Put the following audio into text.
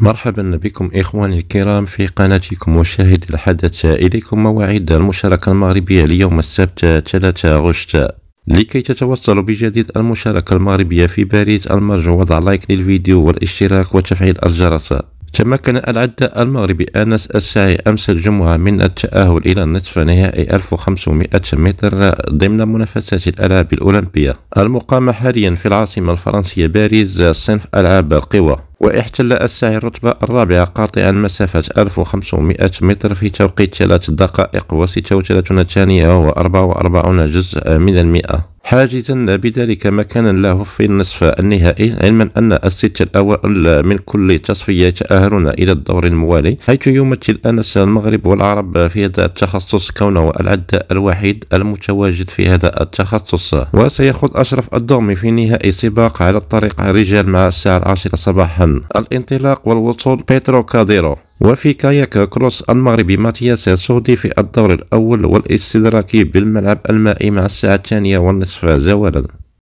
مرحبا بكم إخواني الكرام في قناتكم وشاهد الحدث إليكم مواعيد المشاركة المغربية ليوم السبت 3 غشت لكي تتوصلوا بجديد المشاركة المغربية في باريس المرجو وضع لايك للفيديو والاشتراك وتفعيل الجرس تمكن العداء المغربي أنس الساعي أمس الجمعة من التأهل إلى نصف نهائي 1500 متر ضمن منافسات الألعاب الأولمبية المقامة حاليا في العاصمة الفرنسية باريس صنف ألعاب القوى واحتل الساعي الرتبة الرابعة قاطعا مسافة 1500 متر في توقيت 3 دقائق و36 ثانية و44 جزء من المئة حاجزا بذلك مكانا له في النصف النهائي علما أن الست الأوائل من كل تصفية يتأهلون إلى الدور الموالي حيث يمثل أنس المغرب والعرب في هذا التخصص كونه العداء الوحيد المتواجد في هذا التخصص وسيخوض أشرف الدومي في نهائي سباق على الطريق رجال مع الساعة العاشرة صباحا الانطلاق والوصول بيترو كاديرو وفي كاياك كروس المغربي ماتياس سودي في الدور الأول والاستدراكي بالملعب المائي مع الساعة الثانية والنصف زوالا